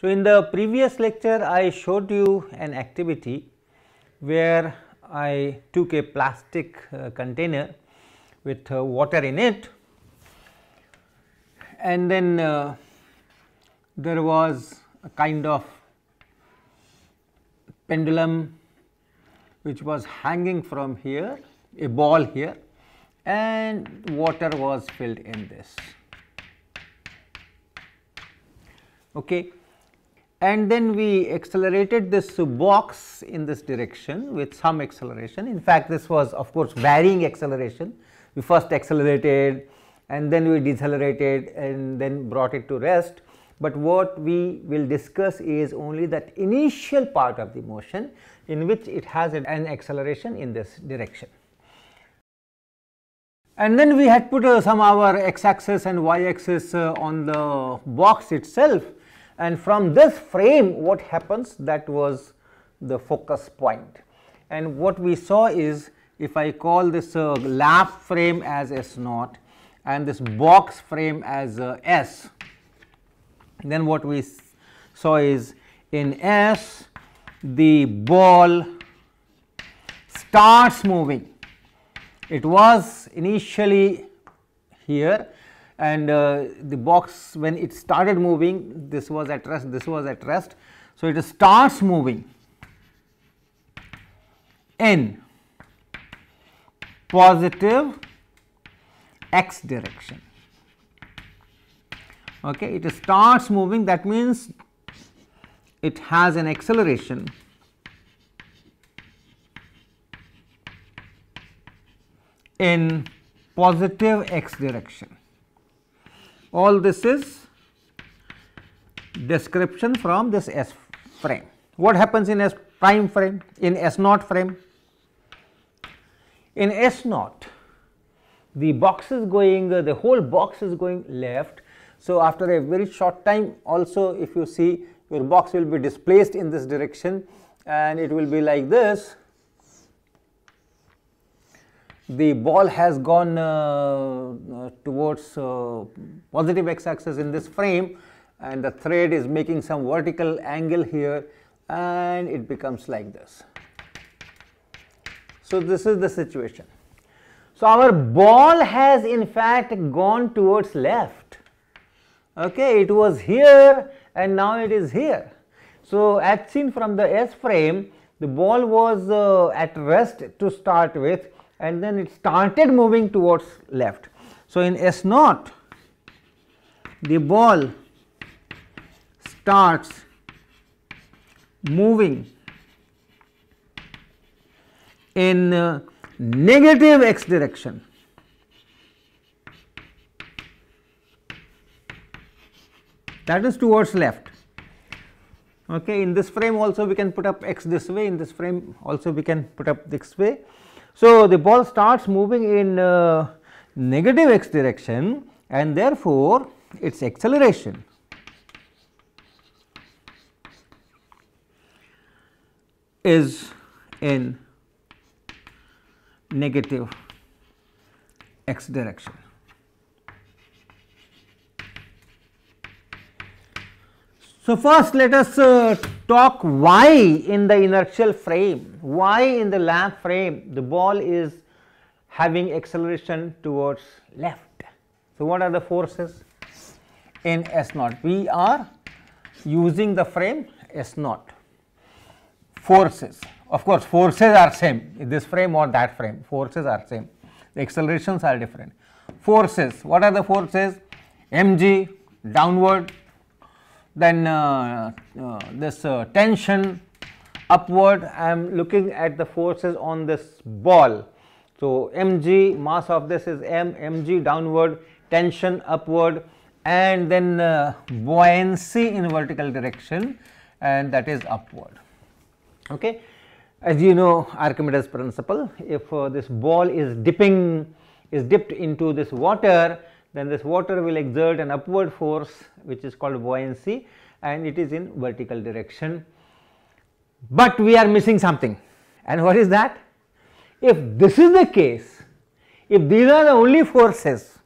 So, in the previous lecture I showed you an activity where I took a plastic uh, container with uh, water in it and then uh, there was a kind of pendulum which was hanging from here a ball here and water was filled in this. Okay and then we accelerated this box in this direction with some acceleration. In fact, this was of course varying acceleration. We first accelerated and then we decelerated and then brought it to rest. But what we will discuss is only that initial part of the motion in which it has an acceleration in this direction. And then we had put uh, some our x axis and y axis uh, on the box itself and from this frame what happens that was the focus point. And what we saw is if I call this uh, lap frame as S naught and this box frame as uh, S, then what we saw is in S the ball starts moving. It was initially here and uh, the box when it started moving this was at rest this was at rest so it starts moving in positive x direction okay it starts moving that means it has an acceleration in positive x direction all this is description from this S frame. What happens in S prime frame, in S naught frame? In S naught, the box is going, uh, the whole box is going left. So, after a very short time also if you see your box will be displaced in this direction and it will be like this the ball has gone uh, uh towards uh, positive x axis in this frame and the thread is making some vertical angle here and it becomes like this. So, this is the situation. So, our ball has in fact gone towards left, okay. it was here and now it is here. So, as seen from the S frame, the ball was uh, at rest to start with and then it started moving towards left. So, in S naught the ball starts moving in uh, negative x direction. that is towards left. Okay, in this frame also we can put up x this way, in this frame also we can put up this way so, the ball starts moving in uh, negative x direction and therefore, its acceleration is in negative x direction. So, first let us uh, talk why in the inertial frame, why in the lamp frame the ball is having acceleration towards left. So, what are the forces in S naught? We are using the frame S naught forces. Of course, forces are same in this frame or that frame forces are same the accelerations are different. Forces, what are the forces? mg downward then uh, uh, this uh, tension upward I am looking at the forces on this ball. So, mg mass of this is m mg downward tension upward and then uh, buoyancy in vertical direction and that is upward. Okay. As you know Archimedes principle if uh, this ball is dipping is dipped into this water then this water will exert an upward force which is called buoyancy and it is in vertical direction. But we are missing something and what is that? If this is the case, if these are the only forces,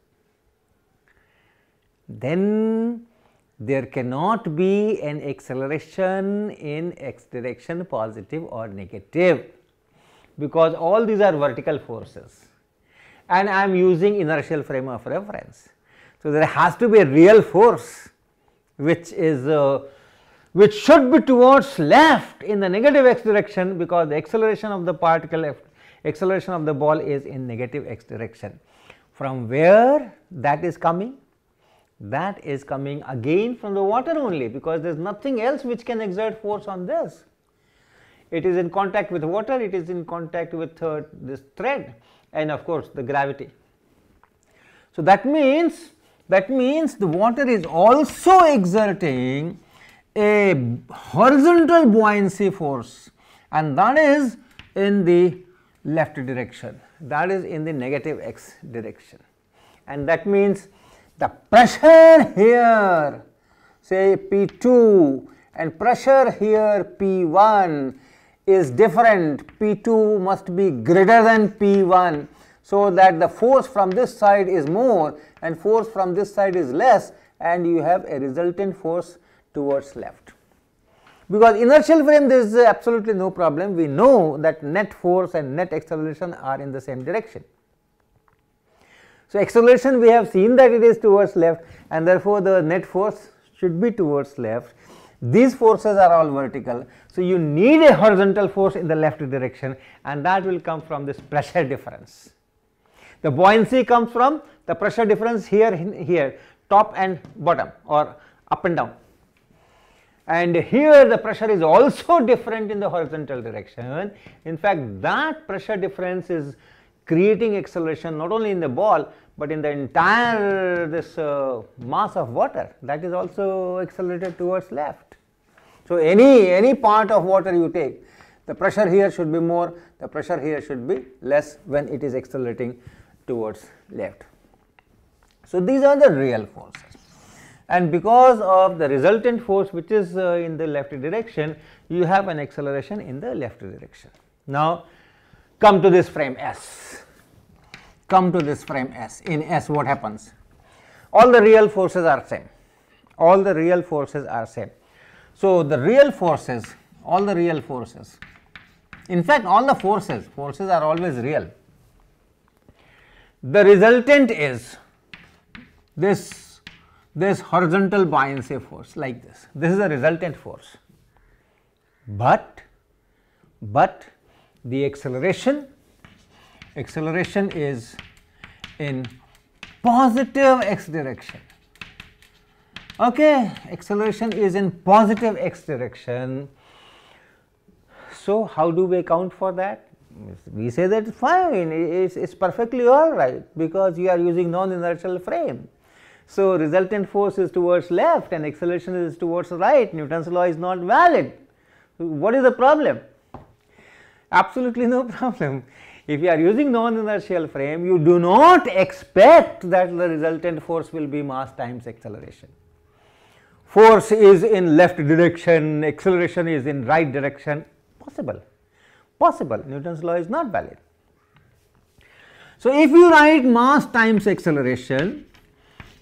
then there cannot be an acceleration in x direction positive or negative because all these are vertical forces and I am using inertial frame of reference. So, there has to be a real force which is uh, which should be towards left in the negative x direction because the acceleration of the particle acceleration of the ball is in negative x direction. From where that is coming? That is coming again from the water only because there is nothing else which can exert force on this. It is in contact with water, it is in contact with uh, this thread and of course the gravity. So that means that means the water is also exerting a horizontal buoyancy force and that is in the left direction that is in the negative x direction and that means the pressure here say P2 and pressure here P1 is different, P2 must be greater than P1 so that the force from this side is more and force from this side is less and you have a resultant force towards left. Because inertial frame there is absolutely no problem, we know that net force and net acceleration are in the same direction. So, acceleration we have seen that it is towards left and therefore, the net force should be towards left these forces are all vertical. So, you need a horizontal force in the left direction and that will come from this pressure difference. The buoyancy comes from the pressure difference here, here top and bottom or up and down. And here the pressure is also different in the horizontal direction. In fact, that pressure difference is creating acceleration not only in the ball but in the entire this uh, mass of water that is also accelerated towards left. So, any, any part of water you take the pressure here should be more, the pressure here should be less when it is accelerating towards left. So, these are the real forces and because of the resultant force which is uh, in the left direction you have an acceleration in the left direction. Now, come to this frame S come to this frame S. In S what happens? All the real forces are same, all the real forces are same. So, the real forces, all the real forces, in fact all the forces, forces are always real. The resultant is this, this horizontal buoyancy force like this, this is the resultant force, but, but the acceleration acceleration is in positive x direction. Okay, acceleration is in positive x direction. So, how do we account for that? We say that fine, it's, it's perfectly all right because you are using non-inertial frame. So, resultant force is towards left and acceleration is towards right, Newton's law is not valid. What is the problem? Absolutely no problem if you are using non-inertial frame, you do not expect that the resultant force will be mass times acceleration. Force is in left direction, acceleration is in right direction, possible, possible, Newton's law is not valid. So, if you write mass times acceleration,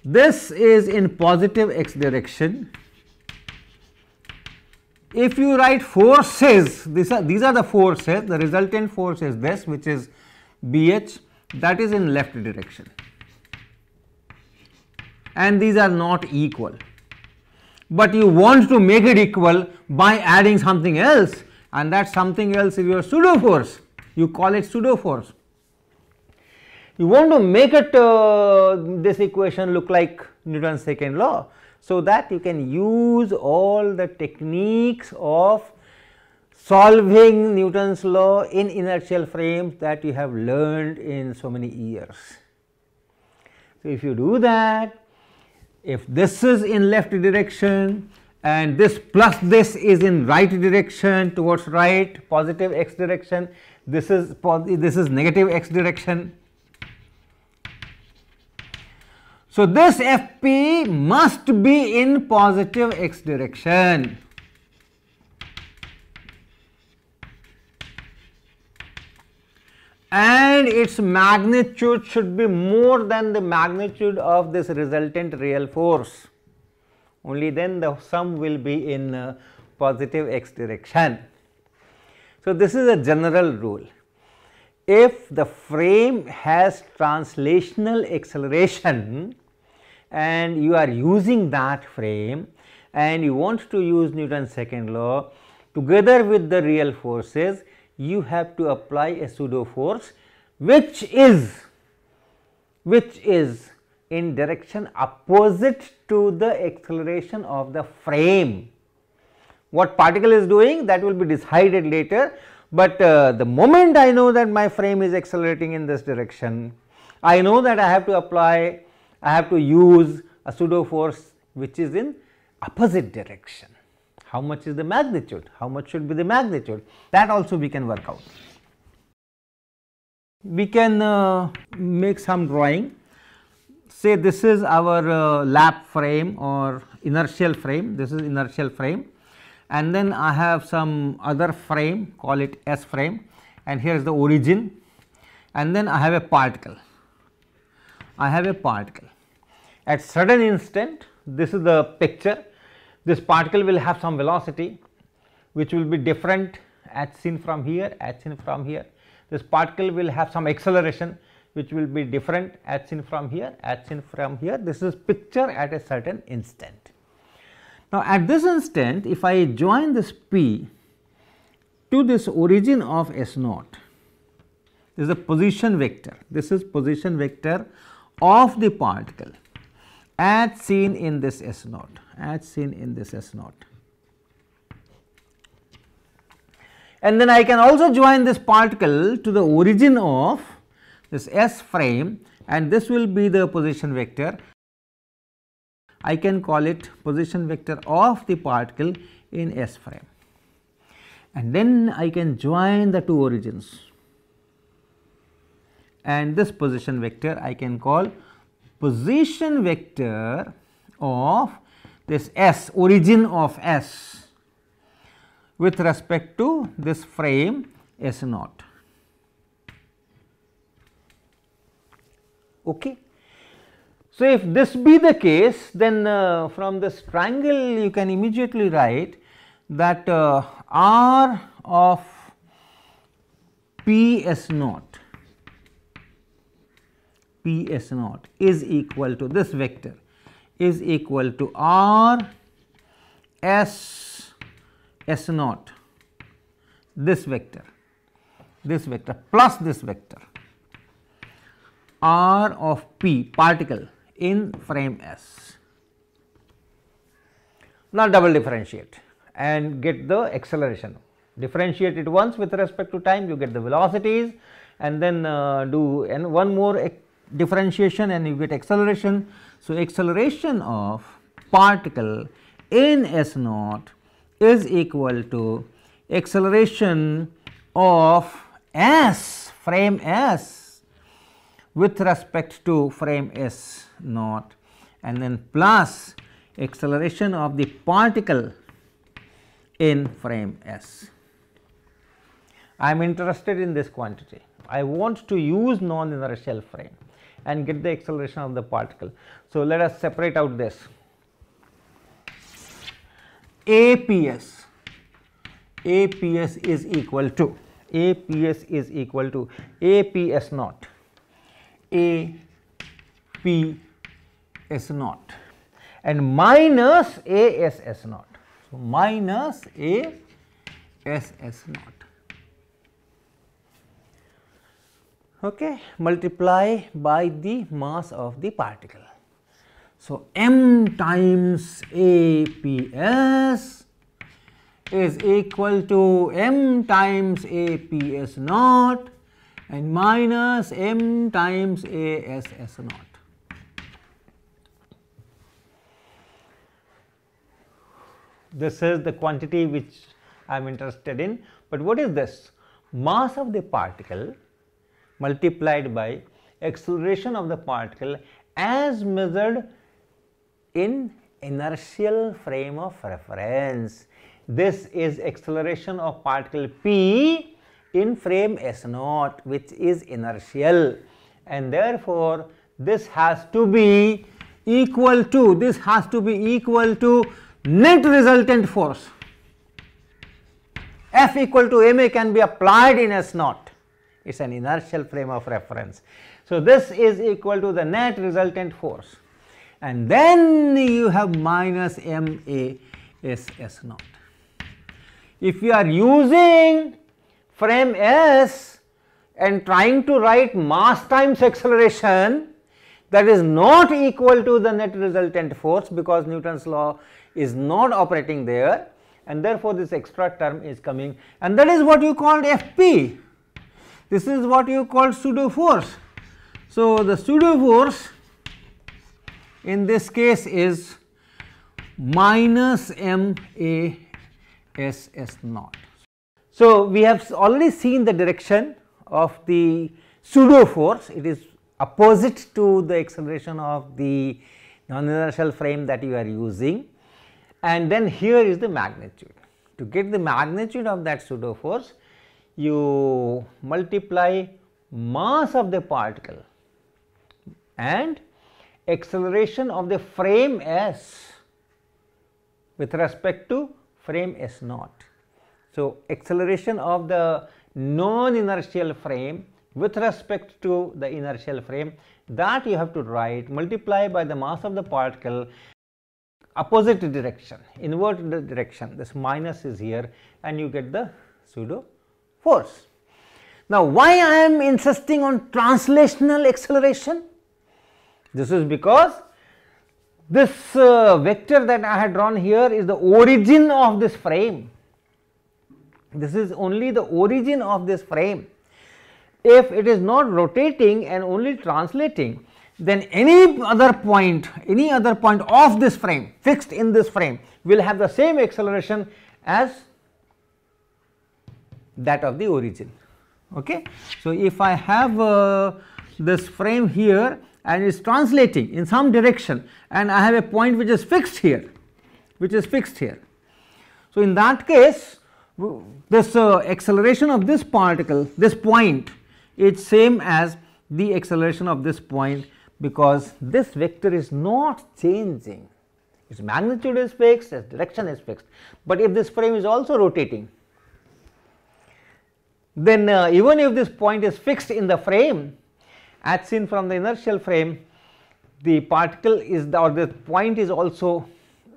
this is in positive x direction if you write forces, these are, these are the forces, the resultant force is this which is BH that is in left direction and these are not equal. But you want to make it equal by adding something else and that something else is your pseudo force, you call it pseudo force. You want to make it uh, this equation look like Newton's second law, so that you can use all the techniques of solving Newton's law in inertial frames that you have learned in so many years. So, if you do that, if this is in left direction and this plus this is in right direction towards right positive x direction, this is this is negative x direction So this FP must be in positive x direction. and its magnitude should be more than the magnitude of this resultant real force. Only then the sum will be in uh, positive x direction. So, this is a general rule. If the frame has translational acceleration, and you are using that frame and you want to use Newton's second law together with the real forces you have to apply a pseudo force which is which is in direction opposite to the acceleration of the frame. What particle is doing that will be decided later, but uh, the moment I know that my frame is accelerating in this direction, I know that I have to apply I have to use a pseudo force which is in opposite direction. How much is the magnitude? How much should be the magnitude? That also we can work out. We can uh, make some drawing. Say this is our uh, lap frame or inertial frame. This is inertial frame and then I have some other frame call it S frame and here is the origin and then I have a particle I have a particle. At certain instant, this is the picture, this particle will have some velocity which will be different as seen from here, as seen from here. This particle will have some acceleration which will be different as seen from here, as seen from here. This is picture at a certain instant. Now, at this instant, if I join this P to this origin of S naught, this is a position vector, this is position vector of the particle as seen in this S naught, as seen in this S naught. And then I can also join this particle to the origin of this S frame and this will be the position vector. I can call it position vector of the particle in S frame. And then I can join the two origins and this position vector I can call position vector of this S origin of S with respect to this frame S naught. Okay. So, if this be the case then uh, from this triangle you can immediately write that uh, R of P S naught P s naught is equal to this vector is equal to R S S naught this vector this vector plus this vector R of P particle in frame S. Now, double differentiate and get the acceleration. Differentiate it once with respect to time you get the velocities and then uh, do and one more differentiation and you get acceleration. So, acceleration of particle in S naught is equal to acceleration of S frame S with respect to frame S naught and then plus acceleration of the particle in frame S. I am interested in this quantity. I want to use non-inertial frame and get the acceleration of the particle. So, let us separate out this APS, APS is equal to APS is equal to APS naught, APS naught and minus ASS naught. So, minus ASS naught. okay, multiply by the mass of the particle. So, m times APS is equal to m times APS naught and minus m times ASS naught. This is the quantity which I am interested in, but what is this? Mass of the particle multiplied by acceleration of the particle as measured in inertial frame of reference. This is acceleration of particle P in frame S naught which is inertial and therefore, this has to be equal to this has to be equal to net resultant force F equal to ma can be applied in S naught it is an inertial frame of reference. So, this is equal to the net resultant force and then you have minus m a s s naught. If you are using frame S and trying to write mass times acceleration that is not equal to the net resultant force because Newton's law is not operating there and therefore this extra term is coming and that is what you called Fp this is what you call pseudo force. So, the pseudo force in this case is minus m a s s naught. So, we have already seen the direction of the pseudo force it is opposite to the acceleration of the non-inertial frame that you are using and then here is the magnitude. To get the magnitude of that pseudo force you multiply mass of the particle and acceleration of the frame s with respect to frame s naught. So, acceleration of the non-inertial frame with respect to the inertial frame that you have to write multiply by the mass of the particle opposite direction inverted direction this minus is here and you get the pseudo force. Now, why I am insisting on translational acceleration? This is because this uh, vector that I had drawn here is the origin of this frame. This is only the origin of this frame. If it is not rotating and only translating, then any other point, any other point of this frame fixed in this frame will have the same acceleration as that of the origin okay. So, if I have uh, this frame here and it is translating in some direction and I have a point which is fixed here, which is fixed here. So, in that case this uh, acceleration of this particle, this point is same as the acceleration of this point because this vector is not changing, its magnitude is fixed, its direction is fixed. But if this frame is also rotating, then uh, even if this point is fixed in the frame as seen from the inertial frame the particle is the or the point is also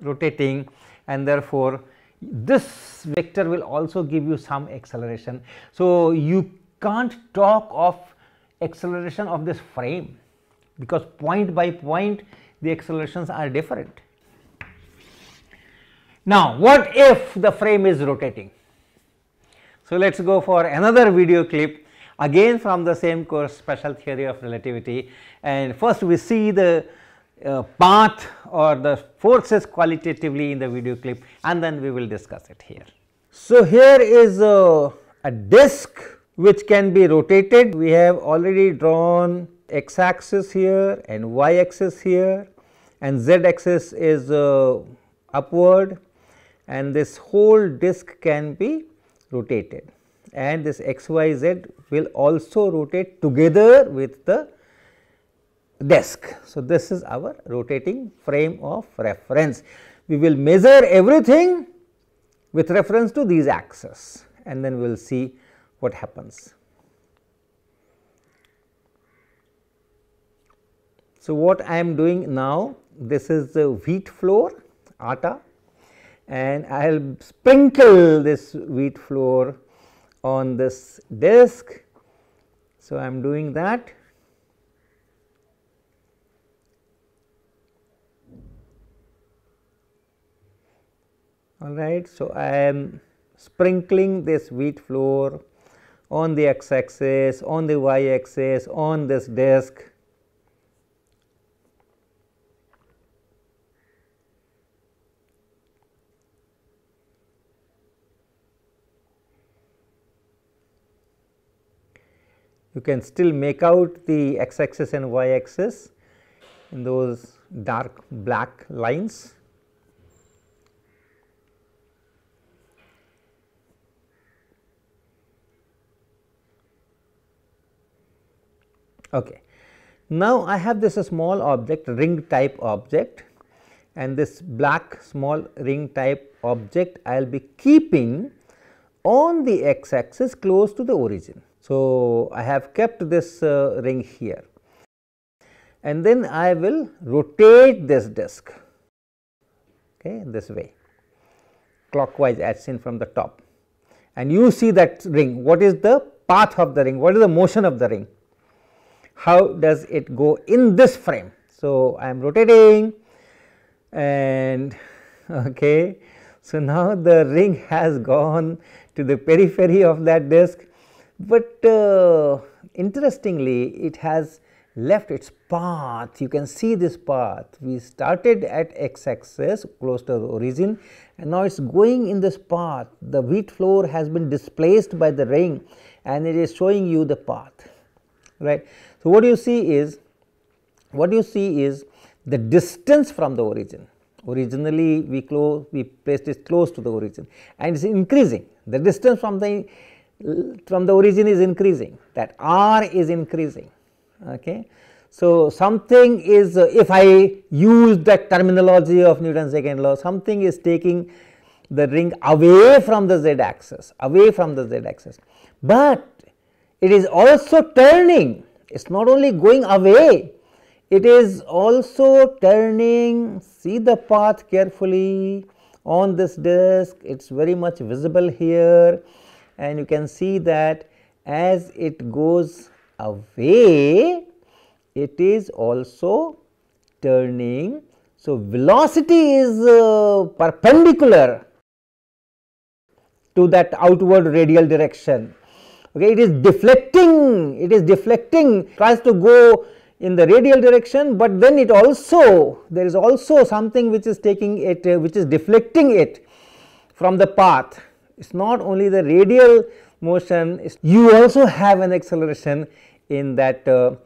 rotating and therefore this vector will also give you some acceleration. So, you can't talk of acceleration of this frame because point by point the accelerations are different. Now, what if the frame is rotating? So, let us go for another video clip again from the same course special theory of relativity and first we see the uh, path or the forces qualitatively in the video clip and then we will discuss it here. So, here is a, a disk which can be rotated. We have already drawn x axis here and y axis here and z axis is uh, upward and this whole disk can be rotated and this x y z will also rotate together with the desk. So, this is our rotating frame of reference. We will measure everything with reference to these axes and then we will see what happens. So, what I am doing now, this is the wheat floor, atta and I will sprinkle this wheat flour on this disk. So, I am doing that. All right. So, I am sprinkling this wheat flour on the x axis, on the y axis, on this disk you can still make out the x axis and y axis in those dark black lines. Okay. Now, I have this small object ring type object and this black small ring type object I will be keeping on the x axis close to the origin. So, I have kept this uh, ring here and then I will rotate this disc okay, this way clockwise as seen from the top and you see that ring what is the path of the ring what is the motion of the ring how does it go in this frame. So, I am rotating and okay. So, now the ring has gone to the periphery of that disc but uh, interestingly, it has left its path. You can see this path. We started at x axis close to the origin and now it is going in this path. The wheat flour has been displaced by the rain and it is showing you the path, right. So, what you see is, what you see is the distance from the origin. Originally, we close, we placed it close to the origin and it is increasing. The distance from the from the origin is increasing that r is increasing. Okay. So, something is if I use that terminology of Newton's second law something is taking the ring away from the z axis away from the z axis, but it is also turning it is not only going away it is also turning see the path carefully on this disk it is very much visible here and you can see that as it goes away, it is also turning. So, velocity is uh, perpendicular to that outward radial direction. Okay, it is deflecting, it is deflecting, tries to go in the radial direction, but then it also there is also something which is taking it uh, which is deflecting it from the path. It's not only the radial motion, you also have an acceleration in that uh,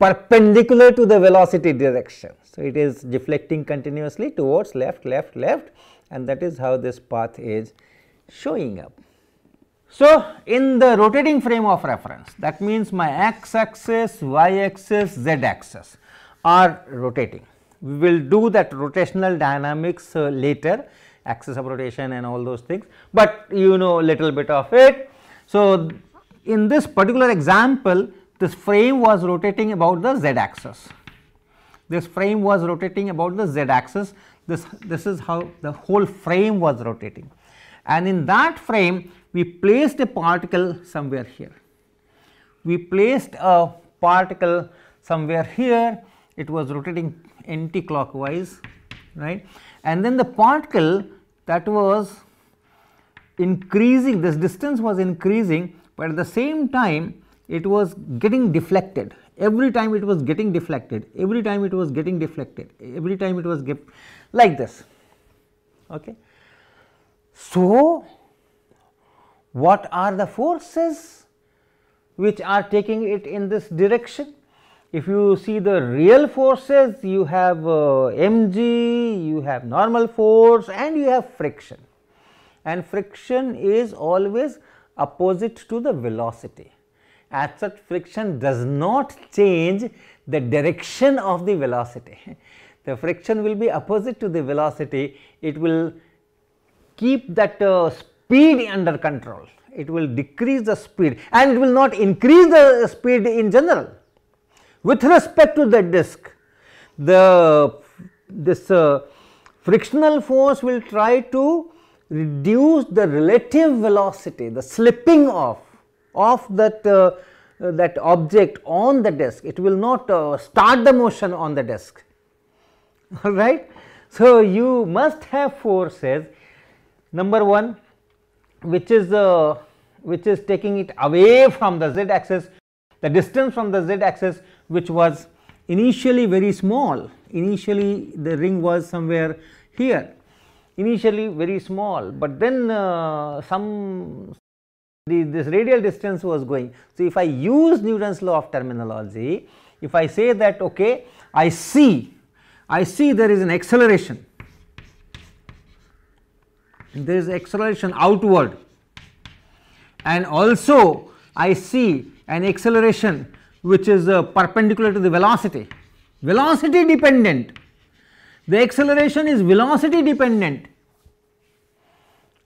perpendicular to the velocity direction. So, it is deflecting continuously towards left, left, left and that is how this path is showing up. So, in the rotating frame of reference that means my x axis, y axis, z axis are rotating. We will do that rotational dynamics uh, later axis of rotation and all those things, but you know little bit of it. So, in this particular example this frame was rotating about the z axis. This frame was rotating about the z axis, this, this is how the whole frame was rotating and in that frame we placed a particle somewhere here. We placed a particle somewhere here, it was rotating anti-clockwise right and then the particle that was increasing this distance was increasing, but at the same time it was getting deflected every time it was getting deflected every time it was getting deflected every time it was get like this okay so what are the forces which are taking it in this direction if you see the real forces, you have uh, mg, you have normal force and you have friction and friction is always opposite to the velocity. As such friction does not change the direction of the velocity. The friction will be opposite to the velocity, it will keep that uh, speed under control, it will decrease the speed and it will not increase the speed in general with respect to the disk. The this uh, frictional force will try to reduce the relative velocity, the slipping off of that uh, that object on the disk. It will not uh, start the motion on the disk, All right. So, you must have forces number 1 which is uh, which is taking it away from the z axis, the distance from the z axis which was initially very small. Initially the ring was somewhere here, initially very small, but then uh, some the, this radial distance was going. So, if I use Newton's law of terminology, if I say that okay, I see, I see there is an acceleration, there is acceleration outward and also I see an acceleration which is uh, perpendicular to the velocity, velocity dependent. The acceleration is velocity dependent.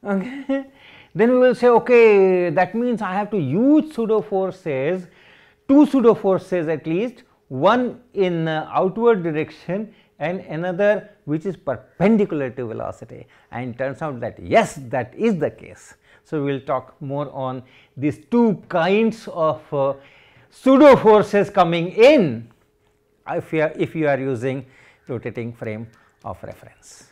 Okay. then we will say okay that means I have to use pseudo forces, two pseudo forces at least one in uh, outward direction and another which is perpendicular to velocity and turns out that yes that is the case. So, we will talk more on these two kinds of uh, pseudo forces coming in if you are, if you are using rotating frame of reference.